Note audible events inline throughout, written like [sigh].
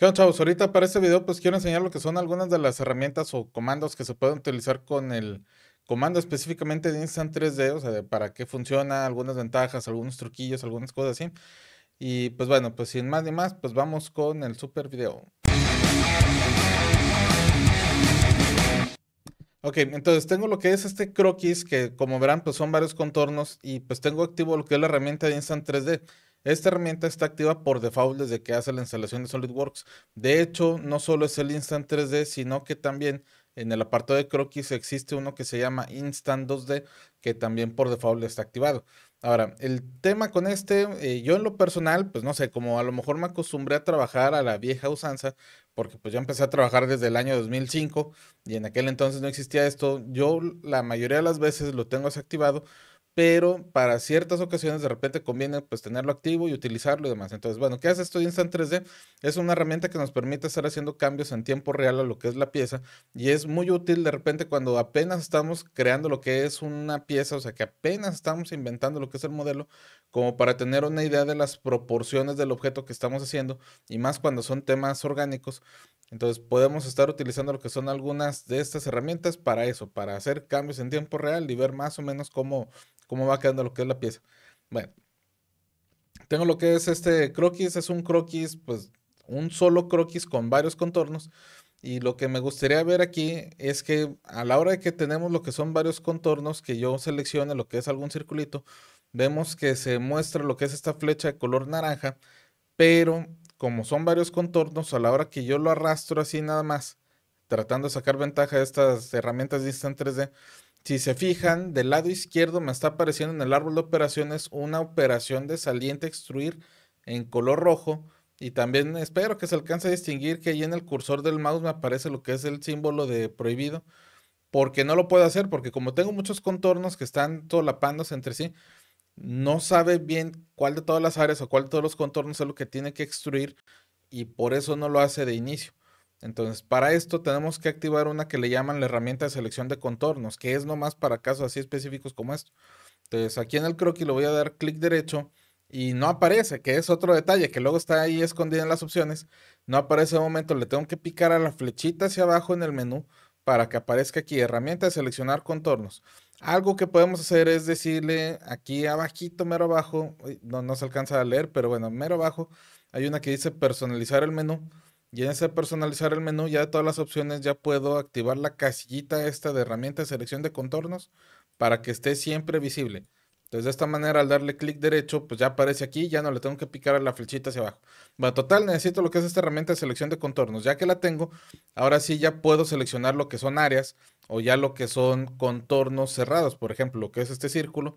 ¿Qué onda, chavos? Ahorita para este video pues quiero enseñar lo que son algunas de las herramientas o comandos que se pueden utilizar con el comando específicamente de Instant 3D, o sea, para qué funciona, algunas ventajas, algunos truquillos, algunas cosas así. Y pues bueno, pues sin más ni más, pues vamos con el super video. Ok, entonces tengo lo que es este croquis, que como verán pues son varios contornos y pues tengo activo lo que es la herramienta de Instant 3D. Esta herramienta está activa por default desde que hace la instalación de SolidWorks. De hecho, no solo es el Instant 3D, sino que también en el apartado de croquis existe uno que se llama Instant 2D, que también por default está activado. Ahora, el tema con este, eh, yo en lo personal, pues no sé, como a lo mejor me acostumbré a trabajar a la vieja usanza, porque pues yo empecé a trabajar desde el año 2005 y en aquel entonces no existía esto, yo la mayoría de las veces lo tengo desactivado pero para ciertas ocasiones de repente conviene pues tenerlo activo y utilizarlo y demás. Entonces, bueno, ¿qué hace esto de Instant 3D? Es una herramienta que nos permite estar haciendo cambios en tiempo real a lo que es la pieza y es muy útil de repente cuando apenas estamos creando lo que es una pieza, o sea, que apenas estamos inventando lo que es el modelo, como para tener una idea de las proporciones del objeto que estamos haciendo y más cuando son temas orgánicos. Entonces podemos estar utilizando lo que son algunas de estas herramientas para eso, para hacer cambios en tiempo real y ver más o menos cómo, cómo va quedando lo que es la pieza. Bueno, tengo lo que es este croquis, es un croquis, pues un solo croquis con varios contornos. Y lo que me gustaría ver aquí es que a la hora de que tenemos lo que son varios contornos, que yo seleccione lo que es algún circulito, vemos que se muestra lo que es esta flecha de color naranja, pero como son varios contornos, a la hora que yo lo arrastro así nada más, tratando de sacar ventaja de estas herramientas de 3D, si se fijan, del lado izquierdo me está apareciendo en el árbol de operaciones una operación de saliente extruir en color rojo. Y también espero que se alcance a distinguir que ahí en el cursor del mouse me aparece lo que es el símbolo de prohibido. Porque no lo puedo hacer, porque como tengo muchos contornos que están solapándose entre sí, no sabe bien cuál de todas las áreas o cuál de todos los contornos es lo que tiene que extruir y por eso no lo hace de inicio. Entonces, para esto tenemos que activar una que le llaman la herramienta de selección de contornos, que es nomás para casos así específicos como esto. Entonces, aquí en el croquis le voy a dar clic derecho y no aparece, que es otro detalle que luego está ahí escondido en las opciones. No aparece de momento, le tengo que picar a la flechita hacia abajo en el menú para que aparezca aquí, herramienta de seleccionar contornos. Algo que podemos hacer es decirle aquí abajito, mero abajo, no, no se alcanza a leer, pero bueno, mero abajo, hay una que dice personalizar el menú. Ya ese personalizar el menú, ya de todas las opciones ya puedo activar la casillita esta de herramienta de selección de contornos para que esté siempre visible. Entonces de esta manera al darle clic derecho pues ya aparece aquí, ya no le tengo que picar a la flechita hacia abajo. Bueno, total necesito lo que es esta herramienta de selección de contornos. Ya que la tengo, ahora sí ya puedo seleccionar lo que son áreas o ya lo que son contornos cerrados, por ejemplo, lo que es este círculo.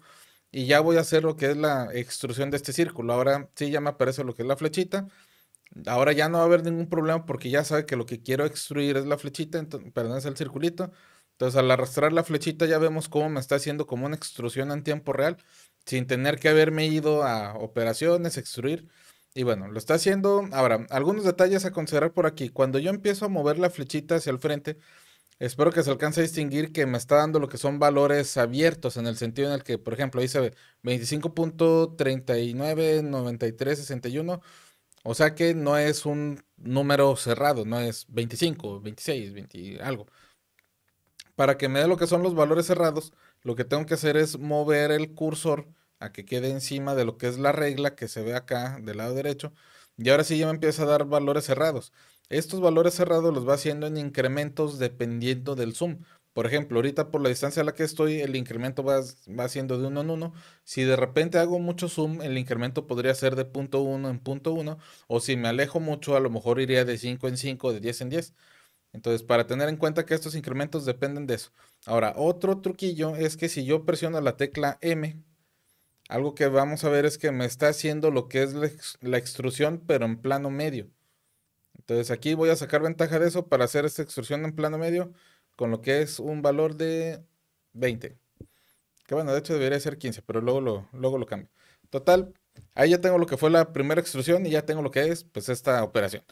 Y ya voy a hacer lo que es la extrusión de este círculo. Ahora sí ya me aparece lo que es la flechita. Ahora ya no va a haber ningún problema porque ya sabe que lo que quiero extruir es la flechita, perdón, es el circulito. Entonces al arrastrar la flechita ya vemos cómo me está haciendo como una extrusión en tiempo real, sin tener que haberme ido a operaciones, extruir. Y bueno, lo está haciendo. Ahora, algunos detalles a considerar por aquí. Cuando yo empiezo a mover la flechita hacia el frente, espero que se alcance a distinguir que me está dando lo que son valores abiertos, en el sentido en el que, por ejemplo, ahí se ve 25.399361. O sea que no es un número cerrado, no es 25, 26, 20 algo. Para que me dé lo que son los valores cerrados, lo que tengo que hacer es mover el cursor a que quede encima de lo que es la regla que se ve acá del lado derecho. Y ahora sí ya me empieza a dar valores cerrados. Estos valores cerrados los va haciendo en incrementos dependiendo del zoom. Por ejemplo, ahorita por la distancia a la que estoy, el incremento va, va siendo de 1 en 1. Si de repente hago mucho zoom, el incremento podría ser de punto uno en punto uno, O si me alejo mucho, a lo mejor iría de 5 en 5, de 10 en 10. Entonces, para tener en cuenta que estos incrementos dependen de eso. Ahora, otro truquillo es que si yo presiono la tecla M, algo que vamos a ver es que me está haciendo lo que es la extrusión, pero en plano medio. Entonces, aquí voy a sacar ventaja de eso para hacer esta extrusión en plano medio con lo que es un valor de 20. Que bueno, de hecho debería ser 15, pero luego lo, luego lo cambio. Total, ahí ya tengo lo que fue la primera extrusión y ya tengo lo que es pues esta operación.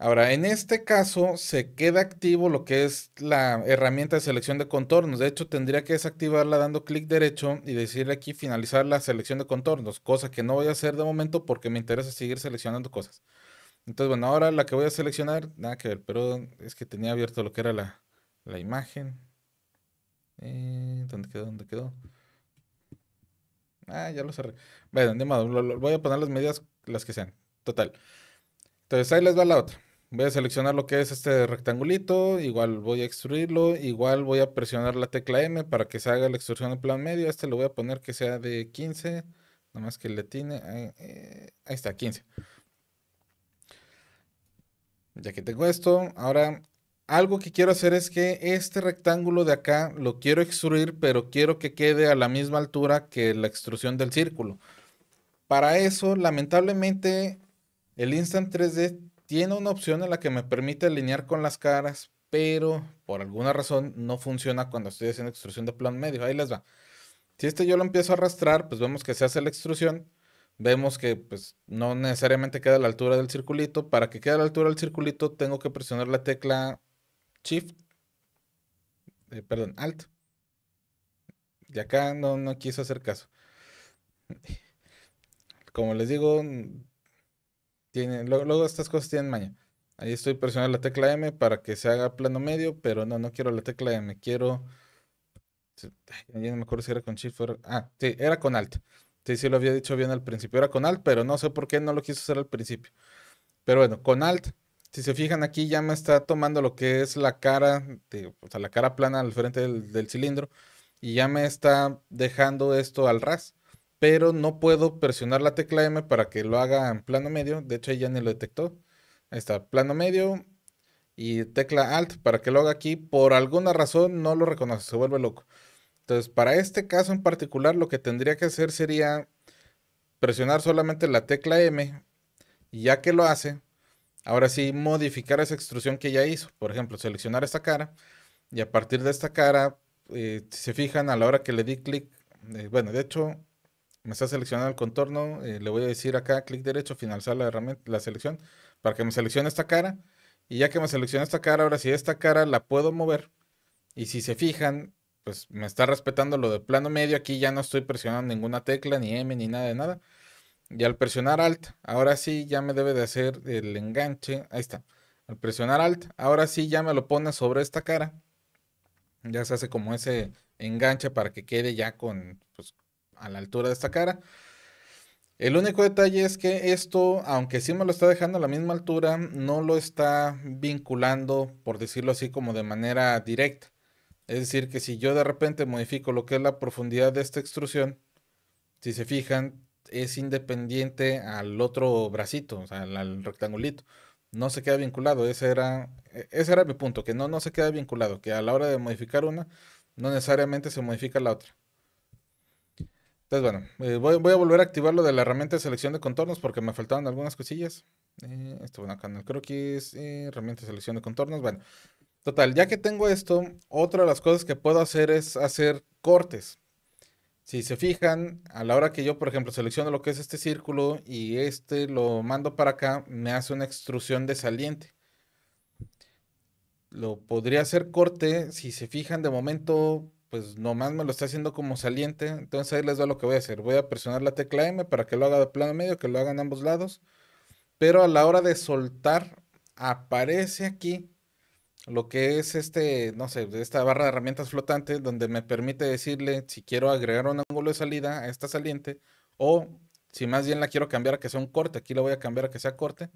Ahora, en este caso se queda activo lo que es la herramienta de selección de contornos. De hecho, tendría que desactivarla dando clic derecho y decirle aquí finalizar la selección de contornos, cosa que no voy a hacer de momento porque me interesa seguir seleccionando cosas. Entonces, bueno, ahora la que voy a seleccionar, nada que ver, pero es que tenía abierto lo que era la, imagen. Eh, ¿Dónde quedó? ¿Dónde quedó? Ah, ya lo cerré. Bueno, de modo, voy a poner las medidas, las que sean. Total. Entonces, ahí les va la otra. Voy a seleccionar lo que es este rectangulito, igual voy a extruirlo, igual voy a presionar la tecla M para que se haga la extrusión en plan medio. Este lo voy a poner que sea de 15, Nada más que le tiene. Ahí, eh, eh, ahí está, 15. Ya que tengo esto, ahora algo que quiero hacer es que este rectángulo de acá lo quiero extruir, pero quiero que quede a la misma altura que la extrusión del círculo. Para eso, lamentablemente, el Instant 3D tiene una opción en la que me permite alinear con las caras, pero por alguna razón no funciona cuando estoy haciendo extrusión de plan medio. Ahí les va. Si este yo lo empiezo a arrastrar, pues vemos que se hace la extrusión vemos que pues, no necesariamente queda a la altura del circulito. Para que quede a la altura del circulito, tengo que presionar la tecla Shift, eh, perdón, Alt. Y acá no, no quiso hacer caso. [laughs] Como les digo, luego, estas cosas tienen maña. Ahí estoy presionando la tecla M para que se haga plano medio, pero no, no quiero la tecla M, quiero... Ya no me acuerdo si era con Shift o... Ah, sí, era con Alt. Sí, sí lo había dicho bien al principio. Era con Alt, pero no sé por qué no lo quiso hacer al principio. Pero bueno, con Alt, si se fijan aquí ya me está tomando lo que es la cara, o sea, la cara plana al frente del, cilindro. Y ya me está dejando esto al ras pero no puedo presionar la tecla M para que lo haga en plano medio. De hecho, ya ni lo detectó. Ahí está, plano medio y tecla Alt para que lo haga aquí. Por alguna razón no lo reconoce, se vuelve loco. Entonces, para este caso en particular, lo que tendría que hacer sería presionar solamente la tecla M y ya que lo hace, ahora sí modificar esa extrusión que ya hizo. Por ejemplo, seleccionar esta cara y a partir de esta cara, eh, si se fijan a la hora que le di clic, eh, bueno, de hecho me está seleccionando el contorno, eh, le voy a decir acá clic derecho, finalizar la herramienta, la selección, para que me seleccione esta cara. Y ya que me selecciona esta cara, ahora sí esta cara la puedo mover. Y si se fijan, pues me está respetando lo de plano medio. Aquí ya no estoy presionando ninguna tecla, ni M, ni nada de nada. Y al presionar Alt, ahora sí ya me debe de hacer el enganche. Ahí está. Al presionar Alt, ahora sí ya me lo pone sobre esta cara. Ya se hace como ese enganche para que quede ya con, pues, a la altura de esta cara. El único detalle es que esto, aunque sí me lo está dejando a la misma altura, no lo está vinculando, por decirlo así, como de manera directa. Es decir, que si yo de repente modifico lo que es la profundidad de esta extrusión, si se fijan, es independiente al otro bracito, o sea, al, rectangulito. No se queda vinculado. Ese era, e, ese era mi punto, que no, no se queda vinculado, que a la hora de modificar una, no necesariamente se modifica la otra. Entonces, bueno, eh, voy, a volver a activar lo de la herramienta de selección de contornos porque me faltaban algunas cosillas. Eh, esto, bueno, acá en el croquis, eh, herramienta de selección de contornos. Bueno, Total, ya que tengo esto, otra de las cosas que puedo hacer es hacer cortes. Si se fijan, a la hora que yo, por ejemplo, selecciono lo que es este círculo y este lo mando para acá, me hace una extrusión de saliente. Lo podría hacer corte, si se fijan de momento, pues nomás me lo está haciendo como saliente. Entonces ahí les da lo que voy a hacer. Voy a presionar la tecla M para que lo haga de plano medio, que lo haga en ambos lados. Pero a la hora de soltar, aparece aquí lo que es este, no sé, esta barra de herramientas flotantes donde me permite decirle si quiero agregar un ángulo de salida a esta saliente o si más bien la quiero cambiar a que sea un corte, aquí la voy a cambiar a que sea corte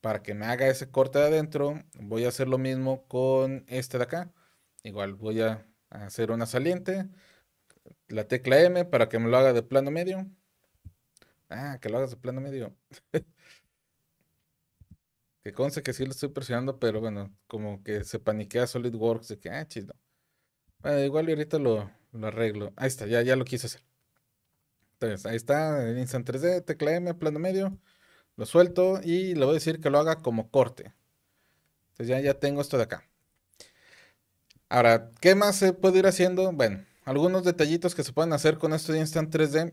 para que me haga ese corte de adentro. Voy a hacer lo mismo con este de acá. Igual voy a hacer una saliente, la tecla M para que me lo haga de plano medio. Ah, que lo hagas de plano medio. [laughs] Que conste que sí lo estoy presionando, pero bueno, como que se paniquea SolidWorks de que, ah, chido. Bueno, igual y ahorita lo, arreglo. Ahí está, ya, ya lo quise hacer. Entonces, ahí está, el Instant 3D, tecla M, plano medio. Lo suelto y le voy a decir que lo haga como corte. Entonces ya, ya tengo esto de acá. Ahora, ¿qué más se puede ir haciendo? Bueno, algunos detallitos que se pueden hacer con esto de Instant 3D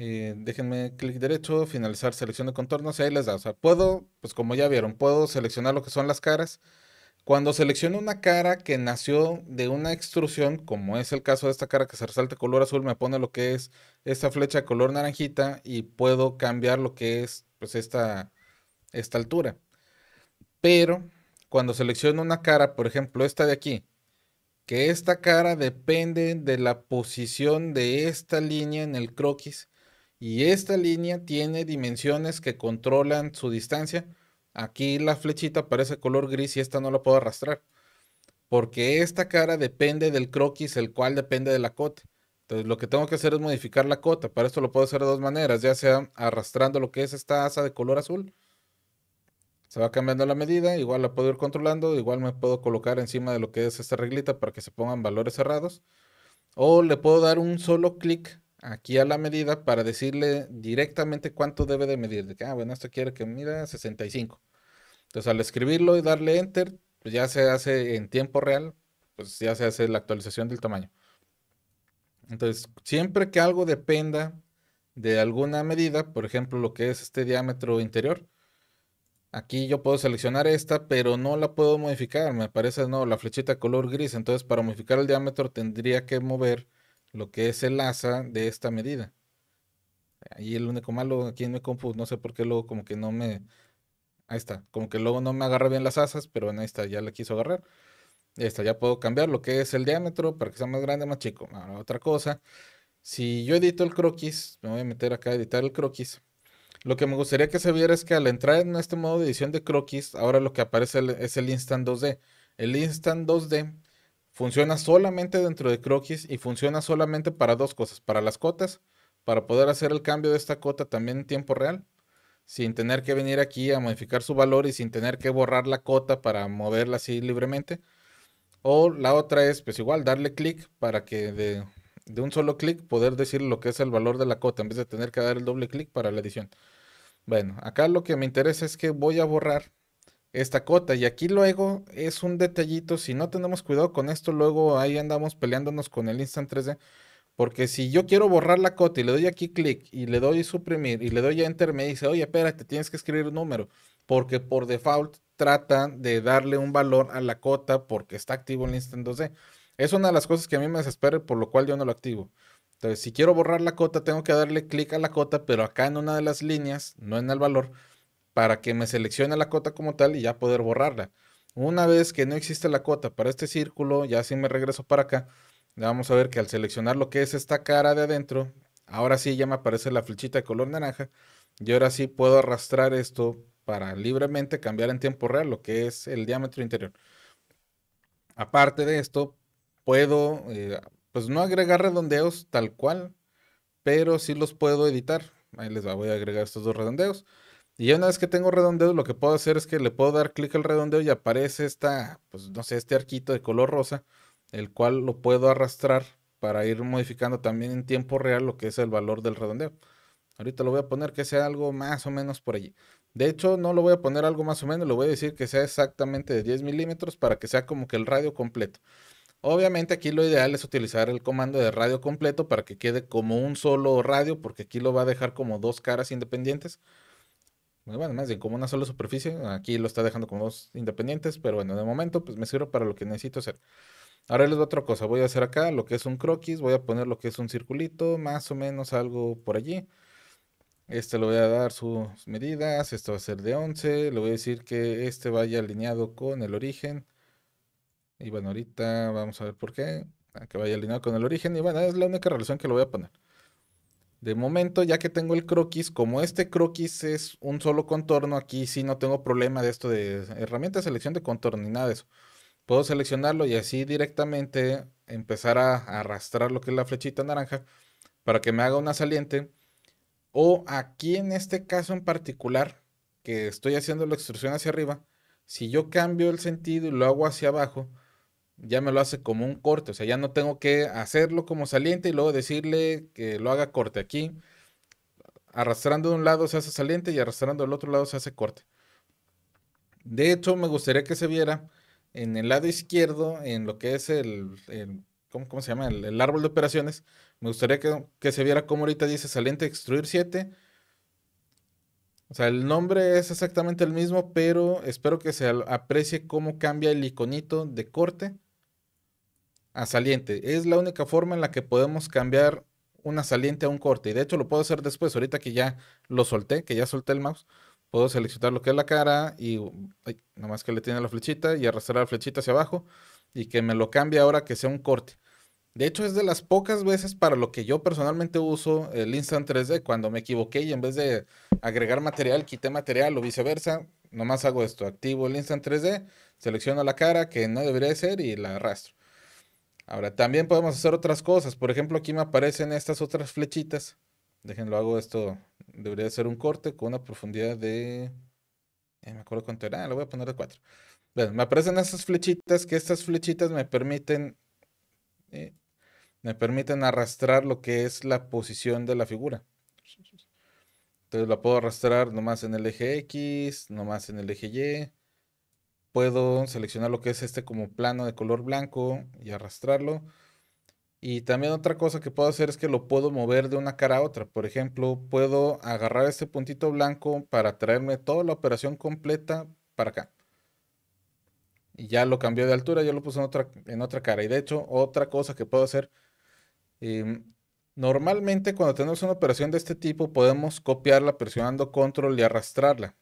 eh, déjenme clic derecho, finalizar selección de contornos y ahí les da. O sea, puedo, pues como ya vieron, puedo seleccionar lo que son las caras. Cuando selecciono una cara que nació de una extrusión, como es el caso de esta cara que se resalta color azul, me pone lo que es esta flecha de color naranjita y puedo cambiar lo que es pues esta, esta altura. Pero cuando selecciono una cara, por ejemplo esta de aquí, que esta cara depende de la posición de esta línea en el croquis, y esta línea tiene dimensiones que controlan su distancia. Aquí la flechita parece color gris y esta no la puedo arrastrar. Porque esta cara depende del croquis, el cual depende de la cota. Entonces lo que tengo que hacer es modificar la cota. Para esto lo puedo hacer de dos maneras, ya sea arrastrando lo que es esta asa de color azul. Se va cambiando la medida, igual la puedo ir controlando, igual me puedo colocar encima de lo que es esta reglita para que se pongan valores cerrados. O le puedo dar un solo clic aquí a la medida para decirle directamente cuánto debe de medir. De que, ah, bueno, esto quiere que mida 65. Entonces, al escribirlo y darle enter, pues, ya se hace en tiempo real, pues ya se hace la actualización del tamaño. Entonces, siempre que algo dependa de alguna medida, por ejemplo, lo que es este diámetro interior, aquí yo puedo seleccionar esta, pero no la puedo modificar. Me aparece, no, la flechita color gris. Entonces, para modificar el diámetro tendría que mover lo que es el ASA de esta medida. Ahí el único malo aquí en mi compu, no sé por qué luego como que no me... Ahí está, como que luego no me agarra bien las asas, pero bueno, ahí está, ya la quiso agarrar. está. ya puedo cambiar lo que es el diámetro para que sea más grande, más chico. Ahora, otra cosa, si yo edito el croquis, me voy a meter acá a editar el croquis. Lo que me gustaría que se viera es que al entrar en este modo de edición de croquis, ahora lo que aparece es el Instant 2D. El Instant 2D funciona solamente dentro de croquis y funciona solamente para dos cosas, para las cotas, para poder hacer el cambio de esta cota también en tiempo real, sin tener que venir aquí a modificar su valor y sin tener que borrar la cota para moverla así libremente. O la otra es, pues igual, darle clic para que de, un solo clic poder decir lo que es el valor de la cota en vez de tener que dar el doble clic para la edición. Bueno, acá lo que me interesa es que voy a borrar esta cota. Y aquí luego es un detallito, si no tenemos cuidado con esto, luego ahí andamos peleándonos con el Instant 3D. Porque si yo quiero borrar la cota y le doy aquí clic y le doy suprimir y le doy enter, me dice, oye, espérate, tienes que escribir un número. Porque por default trata de darle un valor a la cota porque está activo el Instant 2D. Es una de las cosas que a mí me desespera por lo cual yo no lo activo. Entonces, si quiero borrar la cota, tengo que darle clic a la cota, pero acá en una de las líneas, no en el valor, para que me seleccione la cota como tal y ya poder borrarla. Una vez que no existe la cota para este círculo, ya si me regreso para acá, vamos a ver que al seleccionar lo que es esta cara de adentro, ahora sí ya me aparece la flechita de color naranja y ahora sí puedo arrastrar esto para libremente cambiar en tiempo real lo que es el diámetro interior. Aparte de esto, puedo, eh, pues no agregar redondeos tal cual, pero sí los puedo editar. Ahí les voy a agregar estos dos redondeos. Y ya una vez que tengo redondeo, lo que puedo hacer es que le puedo dar clic al redondeo y aparece esta, pues no sé, este arquito de color rosa, el cual lo puedo arrastrar para ir modificando también en tiempo real lo que es el valor del redondeo. Ahorita lo voy a poner que sea algo más o menos por allí. De hecho, no lo voy a poner algo más o menos, lo voy a decir que sea exactamente de 10 milímetros para que sea como que el radio completo. Obviamente aquí lo ideal es utilizar el comando de radio completo para que quede como un solo radio, porque aquí lo va a dejar como dos caras independientes bueno, más bien como una sola superficie. Aquí lo está dejando como dos independientes, pero bueno, de momento pues me sirve para lo que necesito hacer. Ahora les voy otra cosa, voy a hacer acá lo que es un croquis, voy a poner lo que es un circulito, más o menos algo por allí. Este lo voy a dar sus medidas, esto va a ser de 11, le voy a decir que este vaya alineado con el origen. Y bueno, ahorita vamos a ver por qué, que vaya alineado con el origen. Y bueno, es la única relación que lo voy a poner. De momento, ya que tengo el croquis, como este croquis es un solo contorno, aquí sí no tengo problema de esto de herramienta de selección de contorno ni nada de eso. Puedo seleccionarlo y así directamente empezar a arrastrar lo que es la flechita naranja para que me haga una saliente. O aquí en este caso en particular, que estoy haciendo la extrusión hacia arriba, si yo cambio el sentido y lo hago hacia abajo, ya me lo hace como un corte, o sea, ya no tengo que hacerlo como saliente y luego decirle que lo haga corte aquí. Arrastrando de un lado se hace saliente y arrastrando del otro lado se hace corte. De hecho, me gustaría que se viera en el lado izquierdo, en lo que es el, ¿cómo, se llama? El, árbol de operaciones. Me gustaría que, que se viera como ahorita dice saliente extruir 7. O sea, el nombre es exactamente el mismo, pero espero que se aprecie cómo cambia el iconito de corte a saliente. Es la única forma en la que podemos cambiar una saliente a un corte. Y de hecho lo puedo hacer después, ahorita que ya lo solté, que ya solté el mouse. Puedo seleccionar lo que es la cara y nomás que le tiene la flechita y arrastrar la flechita hacia abajo y que me lo cambie ahora que sea un corte. De hecho, es de las pocas veces para lo que yo personalmente uso el Instant 3D, cuando me equivoqué y en vez de agregar material, quité material o viceversa, nomás hago esto, activo el Instant 3D, selecciono la cara que no debería ser y la arrastro. Ahora, también podemos hacer otras cosas. Por ejemplo, aquí me aparecen estas otras flechitas. Déjenlo, hago esto. Debería ser un corte con una profundidad de... Eh, me acuerdo cuánto era. Ah, lo voy a poner de 4. Bueno, me aparecen estas flechitas, que estas flechitas me permiten... Eh, me permiten arrastrar lo que es la posición de la figura. Entonces la puedo arrastrar nomás en el eje X, nomás en el eje Y puedo seleccionar lo que es este como plano de color blanco y arrastrarlo. Y también otra cosa que puedo hacer es que lo puedo mover de una cara a otra. Por ejemplo, puedo agarrar este puntito blanco para traerme toda la operación completa para acá. Y ya lo cambié de altura, ya lo puse en otra, en otra cara. Y de hecho, otra cosa que puedo hacer, em, normalmente cuando tenemos una operación de este tipo podemos copiarla presionando control y arrastrarla.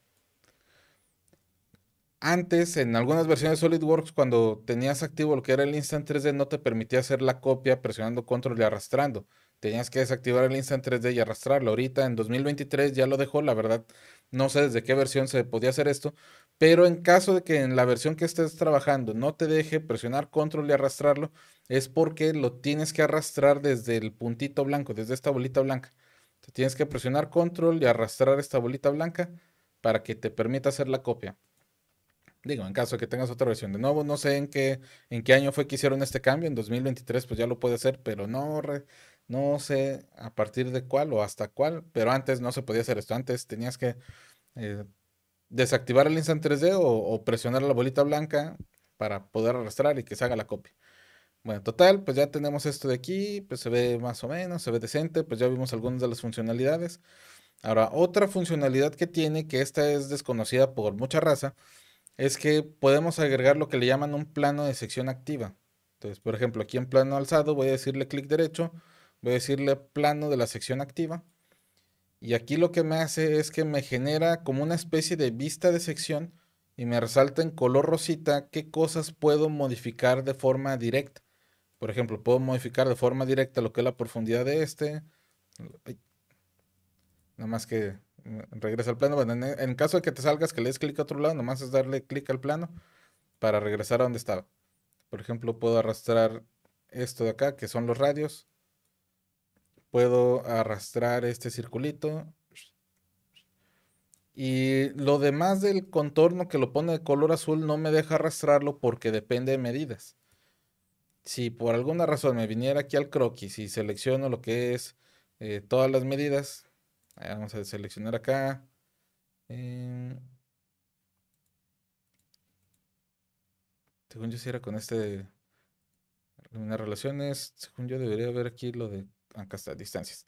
Antes, en algunas versiones de SolidWorks, cuando tenías activo lo que era el Instant 3D, no te permitía hacer la copia presionando control y arrastrando. Tenías que desactivar el Instant 3D y arrastrarlo. Ahorita, en 2023, ya lo dejó. La verdad, no sé desde qué versión se podía hacer esto. Pero en caso de que en la versión que estés trabajando no te deje presionar control y arrastrarlo, es porque lo tienes que arrastrar desde el puntito blanco, desde esta bolita blanca. Te tienes que presionar control y arrastrar esta bolita blanca para que te permita hacer la copia. Digo, en caso que tengas otra versión. De nuevo, no sé en qué, en qué año fue que hicieron este cambio. En 2023, pues ya lo puede hacer, pero no, no sé a partir de cuál o hasta cuál. Pero antes no se podía hacer esto. Antes tenías que eh, desactivar el Instant 3D o, o, presionar la bolita blanca para poder arrastrar y que se haga la copia. Bueno, total, pues ya tenemos esto de aquí. Pues se ve más o menos, se ve decente. Pues ya vimos algunas de las funcionalidades. Ahora, otra funcionalidad que tiene, que esta es desconocida por mucha raza es que podemos agregar lo que le llaman un plano de sección activa. Entonces, por ejemplo, aquí en plano alzado voy a decirle clic derecho, voy a decirle plano de la sección activa. Y aquí lo que me hace es que me genera como una especie de vista de sección y me resalta en color rosita qué cosas puedo modificar de forma directa. Por ejemplo, puedo modificar de forma directa lo que es la profundidad de este, Nada más que mm, regresa al plano. Bueno, en, caso de que te salgas, que le des clic a otro lado, más es darle clic al plano para regresar a donde estaba. Por ejemplo, puedo arrastrar esto de acá, que son los radios. Puedo arrastrar este circulito. Y lo demás del contorno que lo pone de color azul no me deja arrastrarlo porque depende de medidas. Si por alguna razón me viniera aquí al croquis y selecciono lo que es eh, todas las medidas, Vamos a seleccionar acá. Em, según yo, si era con este. Eliminar relaciones. Según yo, debería ver aquí lo de. Ah, acá está, distancias.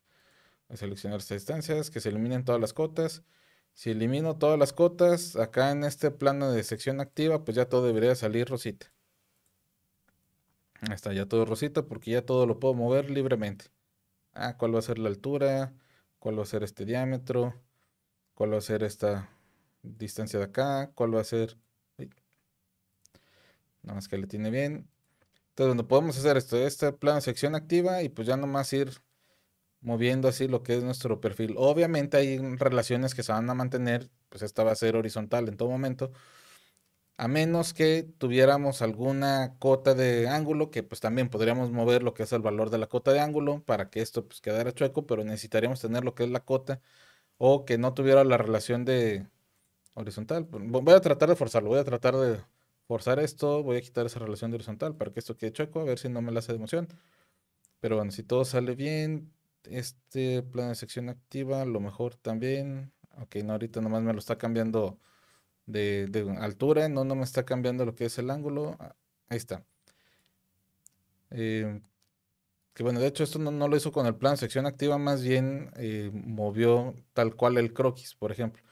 Voy a seleccionar estas distancias. Que se eliminen todas las cotas. Si elimino todas las cotas, acá en este plano de sección activa, pues ya todo debería salir rosita. Ahí está, ya todo rosita, porque ya todo lo puedo mover libremente. Ah, cuál va a ser la altura, cuál va a ser este diámetro, cuál va a ser esta distancia de acá, cuál va a ser... nada más que le tiene bien. Entonces, donde podemos hacer esto, esta plano sección activa y pues ya nomás ir moviendo así lo que es nuestro perfil. Obviamente hay relaciones que se van a mantener, pues esta va a ser horizontal en todo momento, a menos que tuviéramos alguna cota de ángulo, que pues también podríamos mover lo que es el valor de la cota de ángulo para que esto pues quedara chueco, pero necesitaríamos tener lo que es la cota o que no tuviera la relación de horizontal. Pues, voy a tratar de forzarlo, voy a tratar de forzar esto, voy a quitar esa relación de horizontal para que esto quede chueco, a ver si no me la hace de emoción. Pero bueno, si todo sale bien, este plano de sección activa, lo mejor también. Ok, no, ahorita nomás me lo está cambiando de, altura, no, no me está cambiando lo que es el ángulo. Ah, ahí está. Eh, que bueno, de hecho esto no, lo hizo con el plan sección activa, más bien eh, movió tal cual el croquis, por ejemplo.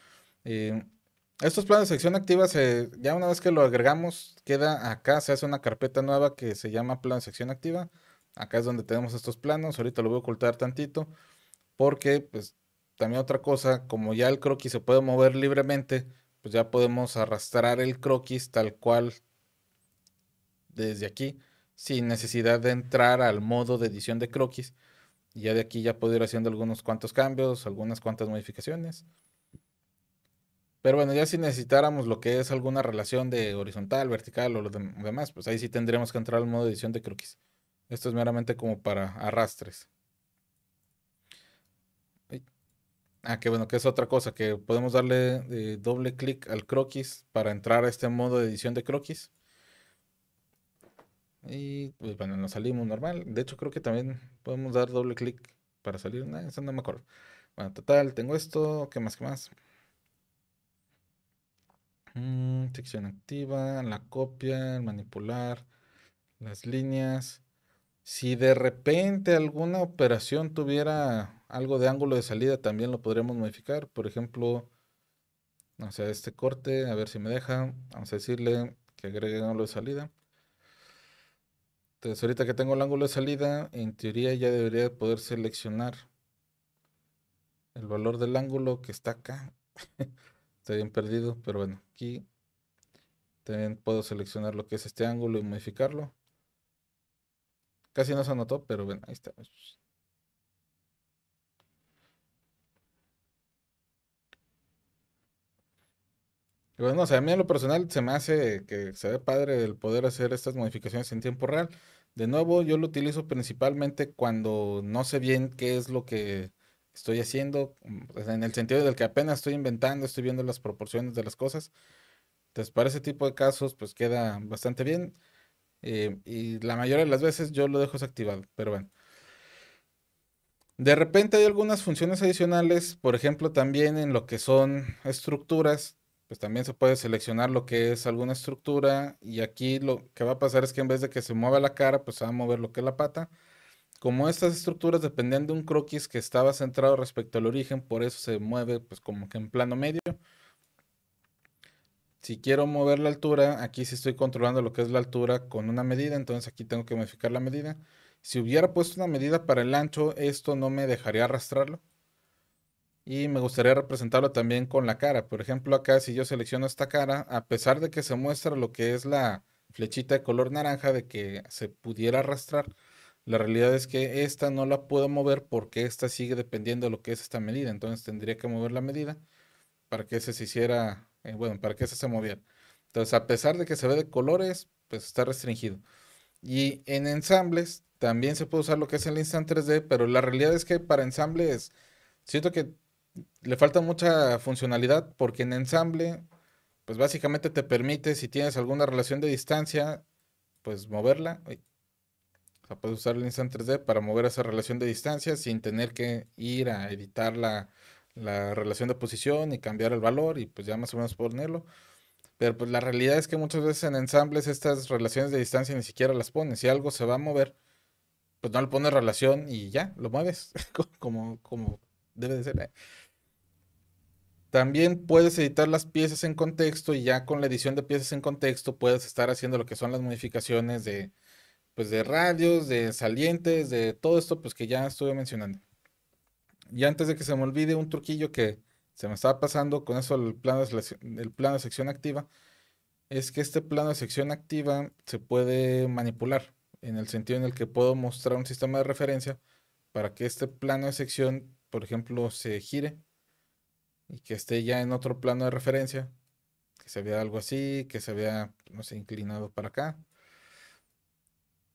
Eh, estos planes de sección activa, ya una vez que lo agregamos, queda acá, se hace una carpeta nueva que se llama plan sección activa. Acá es donde tenemos estos planos, ahorita lo voy a ocultar tantito, porque pues también otra cosa, como ya el croquis se puede mover libremente, pues, ya podemos arrastrar el croquis tal cual desde aquí, sin necesidad de entrar al modo de edición de croquis. ya de aquí ya puedo ir haciendo algunos cuantos cambios, algunas cuantas modificaciones. Pero bueno, ya si necesitáramos lo que es alguna relación de horizontal, vertical o lo demás, pues ahí sí tendríamos que entrar al modo de edición de croquis. Esto es meramente como para arrastres. Ah, que bueno, que es otra cosa, que podemos darle eh, doble clic al croquis para entrar a este modo de edición de croquis. Y pues bueno, nos salimos normal. De hecho, creo que también podemos dar doble clic para salir. eso no me acuerdo. Bueno, total, tengo esto. ¿Qué más? ¿Qué más? Mm, sección activa, la copia, manipular, las líneas. Si de repente alguna operación tuviera algo de ángulo de salida también lo podríamos modificar. Por ejemplo, no sea, este corte, a ver si me deja. Vamos a decirle que agregue ángulo de salida. Entonces, ahorita que tengo el ángulo de salida, en teoría ya debería poder seleccionar el valor del ángulo que está acá. [laughs] está bien perdido, pero bueno, aquí también puedo seleccionar lo que es este ángulo y modificarlo. Casi no se anotó, pero bueno, ahí está. Bueno, o sea, a mí en lo personal se me hace que se ve padre el poder hacer estas modificaciones en tiempo real. De nuevo, yo lo utilizo principalmente cuando no sé bien qué es lo que estoy haciendo, mm, pues, en el sentido del que apenas estoy inventando, estoy viendo las proporciones de las cosas. Entonces, para ese tipo de casos, pues queda bastante bien. Eh, y la mayoría de las veces yo lo dejo desactivado, pero bueno. De repente hay algunas funciones adicionales, por ejemplo, también en lo que son estructuras, pues también se puede seleccionar lo que es alguna estructura y aquí lo que va a pasar es que en vez de que se mueva la cara, pues se va a mover lo que es la pata. Como estas estructuras dependían de un croquis que estaba centrado respecto al origen, por eso se mueve pues como que en plano medio. Si quiero mover la altura, aquí sí estoy controlando lo que es la altura con una medida, entonces aquí tengo que modificar la medida. Si hubiera puesto una medida para el ancho, esto no me dejaría arrastrarlo. Y me gustaría representarlo también con la cara. Por ejemplo, acá si yo selecciono esta cara, a pesar de que se muestra lo que es la flechita de color naranja de que se pudiera arrastrar, la realidad es que esta no la puedo mover porque esta sigue dependiendo de lo que es esta medida. Entonces tendría que mover la medida para que se hiciera, eh, bueno, para que se se moviera. Entonces, a pesar de que se ve de colores, pues está restringido. Y en ensambles también se puede usar lo que es el Instant 3D, pero la realidad es que para ensambles siento que le falta mucha funcionalidad porque en ensamble, pues básicamente te permite, si tienes alguna relación de distancia, pues moverla. O sea, puedes usar el Instant 3D para mover esa relación de distancia sin tener que ir a editar la, relación de posición y cambiar el valor y pues ya más o menos ponerlo. Pero pues la realidad es que muchas veces en ensambles estas relaciones de distancia ni siquiera las pones. Si algo se va a mover, pues no le pones relación y ya, lo mueves [laughs] como, como debe de ser. ¿eh? También puedes editar las piezas en contexto y ya con la edición de piezas en contexto puedes estar haciendo lo que son las modificaciones de, pues, de radios, de salientes, de todo esto pues que ya estuve mencionando. Y antes de que se me olvide un truquillo que se me estaba pasando con eso el plano el plano de sección activa, es que este plano de sección activa se puede manipular en el sentido en el que puedo mostrar un sistema de referencia para que este plano de sección, por ejemplo, se gire y que esté ya en otro plano de referencia, que se vea algo así, que se vea, no sé, inclinado para acá.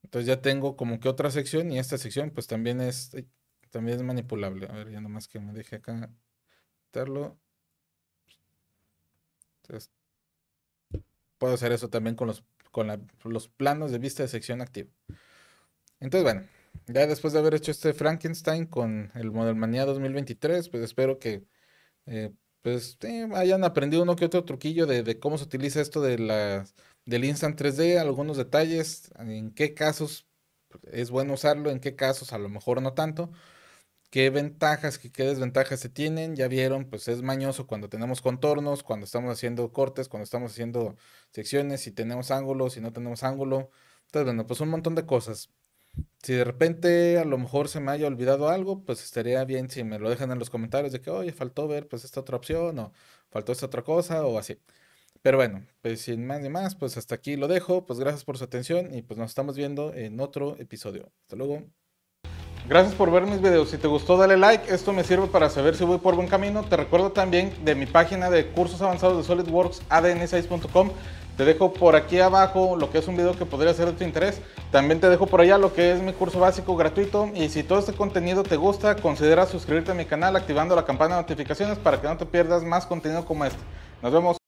Entonces ya tengo como que otra sección y esta sección pues también es, eh, también es manipulable. A ver, ya nomás que me deje acá quitarlo. Entonces, puedo hacer eso también con los, con los planos de vista de sección activa. Entonces, bueno, ya después de haber hecho este Frankenstein con el Model 2023, pues espero que eh, pues hayan aprendido uno que otro truquillo de, cómo se utiliza esto de la, del Instant 3D, algunos detalles, en qué casos es bueno usarlo, en qué casos a lo mejor no tanto, qué ventajas, qué, qué desventajas se tienen, ya vieron, pues es mañoso cuando tenemos contornos, cuando estamos haciendo cortes, cuando estamos haciendo secciones, si tenemos ángulo, si no tenemos ángulo, entonces bueno, pues un montón de cosas. Si de repente a lo mejor se me haya olvidado algo, pues estaría bien si me lo dejan en los comentarios de que, oye, faltó ver pues esta otra opción o faltó esta otra cosa o así. Pero bueno, pues sin más ni más, pues hasta aquí lo dejo. Pues gracias por su atención y pues nos estamos viendo en otro episodio. Hasta luego. Gracias por ver mis videos. Si te gustó, dale like. Esto me sirve para saber si voy por buen camino. Te recuerdo también de mi página de cursos avanzados de SolidWorks, adn6.com te dejo por aquí abajo lo que es un video que podría ser de tu interés. También te dejo por allá lo que es mi curso básico gratuito. Y si todo este contenido te gusta, considera suscribirte a mi canal activando la campana de notificaciones para que no te pierdas más contenido como este. Nos vemos.